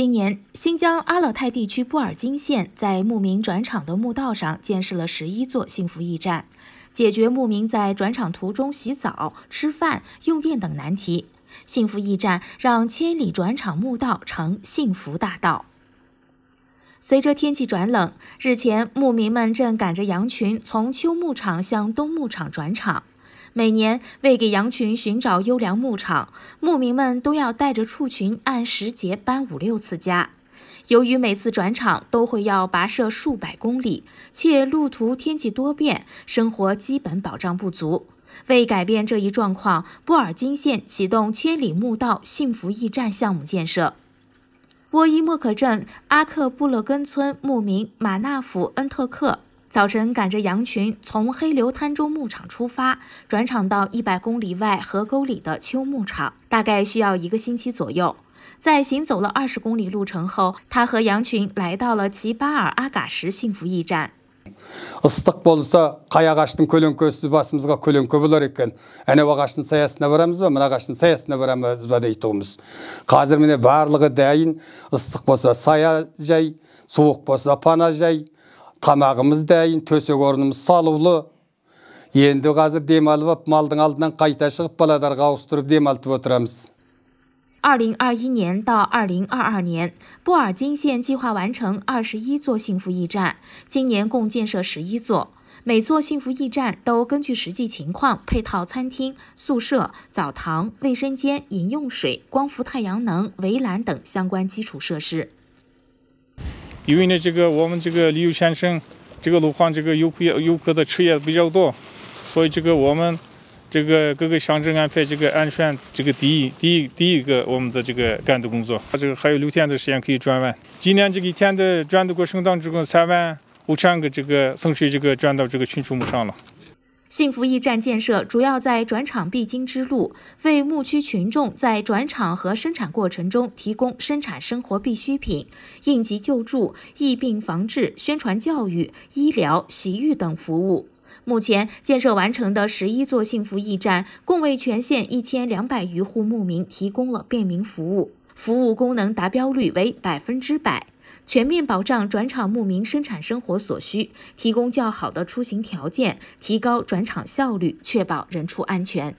今年，新疆阿勒泰地区布尔津县在牧民转场的墓道上建设了十一座幸福驿站，解决牧民在转场途中洗澡、吃饭、用电等难题。幸福驿站让千里转场墓道成幸福大道。随着天气转冷，日前，牧民们正赶着羊群从秋牧场向东牧场转场。每年为给羊群寻找优良牧场，牧民们都要带着畜群按时节搬五六次家。由于每次转场都会要跋涉数百公里，且路途天气多变，生活基本保障不足。为改变这一状况，布尔津县启动千里牧道幸福驿站项目建设。沃伊莫克镇阿克布勒根村牧民马纳甫·恩特克。早晨赶着羊群从黑流滩中牧场出发，转场到一百公里外河沟里的秋牧场，大概需要一个星期左右。在行走了二十公里路程后，他和羊群来到了齐巴尔阿嘎什幸福驿站。二零二一年到二零二二年，布尔津县计划完成二十一座幸福驿站，今年共建设十一座。每座幸福驿站都根据实际情况配套餐厅、宿舍、澡堂、卫生间、饮用水、光伏太阳能、围栏等相关基础设施。因为呢，这个我们这个旅游先生，这个路况，这个游客游客的车也比较多，所以这个我们这个各个乡镇安排这个安全，这个第一第一第一个我们的这个干的工作，这个还有六天的时间可以转完。今年这个天的转的过程当中，三万五千个这个送水这个转到这个群主木上了。幸福驿站建设主要在转场必经之路，为牧区群众在转场和生产过程中提供生产生活必需品、应急救助、疫病防治、宣传教育、医疗、洗浴等服务。目前建设完成的十一座幸福驿站，共为全县一千两百余户牧民提供了便民服务，服务功能达标率为百分之百。全面保障转场牧民生产生活所需，提供较好的出行条件，提高转场效率，确保人畜安全。